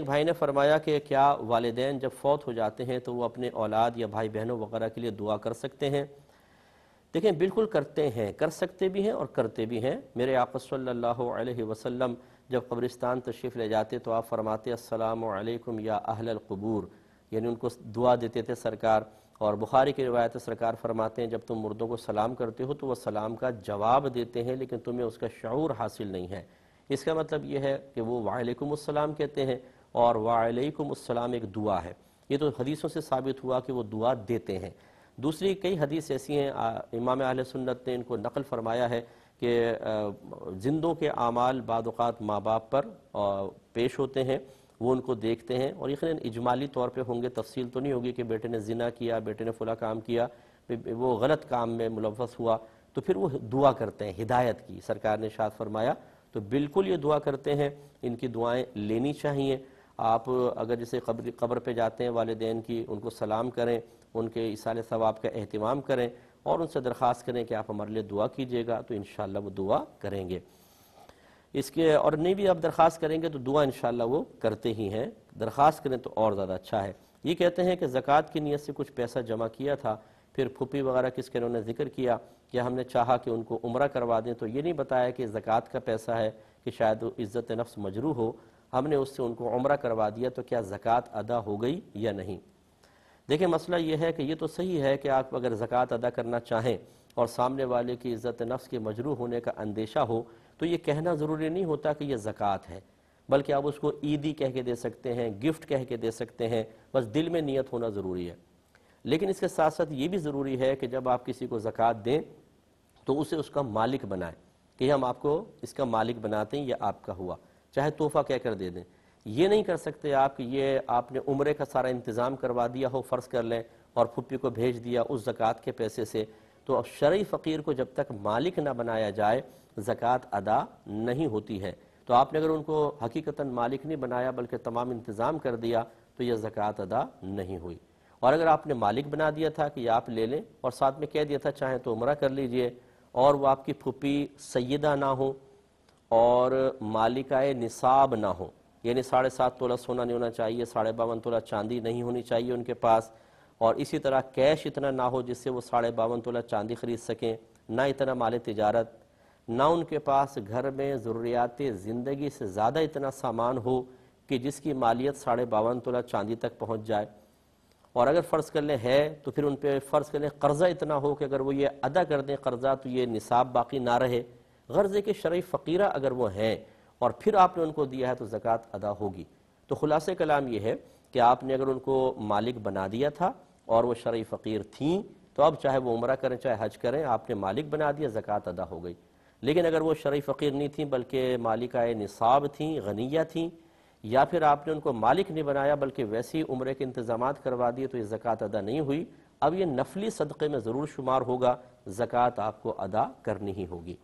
एक भाई ने फरमाया कि क्या वालदेन जब फौत हो जाते हैं तो वो अपने औलाद या भाई बहनों वगैरह के लिए दुआ कर सकते हैं देखें बिल्कुल करते हैं कर सकते भी हैं और करते भी हैं मेरे आप सल्लल्लाहु अलैहि वसल्लम जब कब्रिस्तान तशरीफ़ ले जाते तो आप फरमाते असलकम या अहल यानी उनको दुआ देते थे सरकार और बुखारी की रवायत सरकार फरमाते हैं जब तुम मुर्दों को सलाम करते हो तो वह सलाम का जवाब देते हैं लेकिन तुम्हें उसका शूर हासिल नहीं है इसका मतलब यह है कि वो वालेकुम कहते हैं और वालेकुमसम एक दुआ है ये तो हदीसों से साबित हुआ कि वो दुआ देते हैं दूसरी कई हदीस ऐसी हैं इमाम आल सुन्नत ने इनको नकल फरमाया है कि जिंदों के आमाल बाद माँ बाप पर पेश होते हैं वो उनको देखते हैं और यकीन इजमाली तौर पे होंगे तफसील तो नहीं होगी कि बेटे ने जिना किया बेटे ने फुला काम किया वो गलत काम में मुलवस हुआ तो फिर वो दुआ करते हैं हिदायत की सरकार ने शाद फरमाया तो बिल्कुल ये दुआ करते हैं इनकी दुआएं लेनी चाहिए आप अगर जैसे कब्र कब्र पे जाते हैं वालदेन की उनको सलाम करें उनके इसाल सवाब का अहतमाम करें और उनसे दरख्वास्त करें कि आप हमारे लिए दुआ कीजिएगा तो इन वो दुआ करेंगे इसके और नहीं भी आप दरख्वास्त करेंगे तो दुआ इन वो करते ही हैं दरख्वास्त करें तो और ज़्यादा अच्छा है ये कहते हैं कि ज़क़़त की नीयत से कुछ पैसा जमा किया था फिर फूफी वगैरह किसके उन्होंने जिक्र किया कि हमने चाहा कि उनको उम्र करवा दें तो ये नहीं बताया कि ज़क़़त का पैसा है कि शायद इज़्ज़त नफ्स मजरू हो हमने उससे उनको उम्र करवा दिया तो क्या ज़क़़त अदा हो गई या नहीं देखिए मसला यह है कि ये तो सही है कि आप अगर ज़क़़त अदा करना चाहें और सामने वाले की इज़्ज़त नफ्स के मजरू होने का अंदेशा हो तो ये कहना ज़रूरी नहीं होता कि यह ज़क़़त है बल्कि आप उसको ईदी कह के दे सकते हैं गिफ्ट कह के दे सकते हैं बस दिल में नीयत होना ज़रूरी है लेकिन इसके साथ साथ ये भी ज़रूरी है कि जब आप किसी को ज़क़़त दें तो उसे उसका मालिक बनाएं कि हम आपको इसका मालिक बनाते हैं यह आपका हुआ चाहे तोहफा क्या कर दे दें ये नहीं कर सकते आप कि ये आपने उम्र का सारा इंतज़ाम करवा दिया हो फ़र्ज़ कर लें और फुप्पी को भेज दिया उस जक़ात के पैसे से तो अब शर्य फ़कीर को जब तक मालिक ना बनाया जाए ज़क़़त अदा नहीं होती है तो आपने अगर उनको हकीकता मालिक नहीं बनाया बल्कि तमाम इंतज़ाम कर दिया तो यह ज़क़़त अदा नहीं हुई और अगर आपने मालिक बना दिया था कि आप ले लें और साथ में कह दिया था चाहे तो उम्र कर लीजिए और वह आपकी फुप्पी सैदा ना हो और मालिकाए निसाब ना हो यानी साढ़े सात तोला सोना नहीं होना चाहिए साढ़े बावन तोला चांदी नहीं होनी चाहिए उनके पास और इसी तरह कैश इतना ना हो जिससे वो साढ़े बावन तोला चांदी खरीद सकें ना इतना माल तजारत ना उनके पास घर में ज़रूरियात ज़िंदगी से ज़्यादा इतना सामान हो कि जिसकी मालियत साढ़े बावन तोला चांदी तक पहुँच जाए और अगर फ़र्ज़ कर लें है तो फिर उन पर फ़र्ज़ कर लें कर्ज़ा इतना हो कि अगर वो ये अदा कर दें कर्ज़ा तो ये निसाब बाकी ना रहे गर्ज़ के शर्य फ़कीरा अगर वो हैं और फिर आपने उनको दिया है तो ज़क़़त अदा होगी तो ख़ुलास कलाम ये है कि आपने अगर उनको मालिक बना दिया था और वह शर्य फ़कीर थी तो अब चाहे वह उम्र करें चाहे हज करें आपने मालिक बना दिया ज़क़़त अदा हो गई लेकिन अगर वो शर फ़कीर नहीं थी बल्कि मालिकाए निसाब थी गनिया थीं या फिर आपने उनको मालिक नहीं बनाया बल्कि वैसी उम्र के इंतजाम करवा दिए तो ये ज़क़़त अदा नहीं हुई अब ये नफली सदक़े में ज़रूर शुमार होगा ज़क़़त आपको अदा करनी ही होगी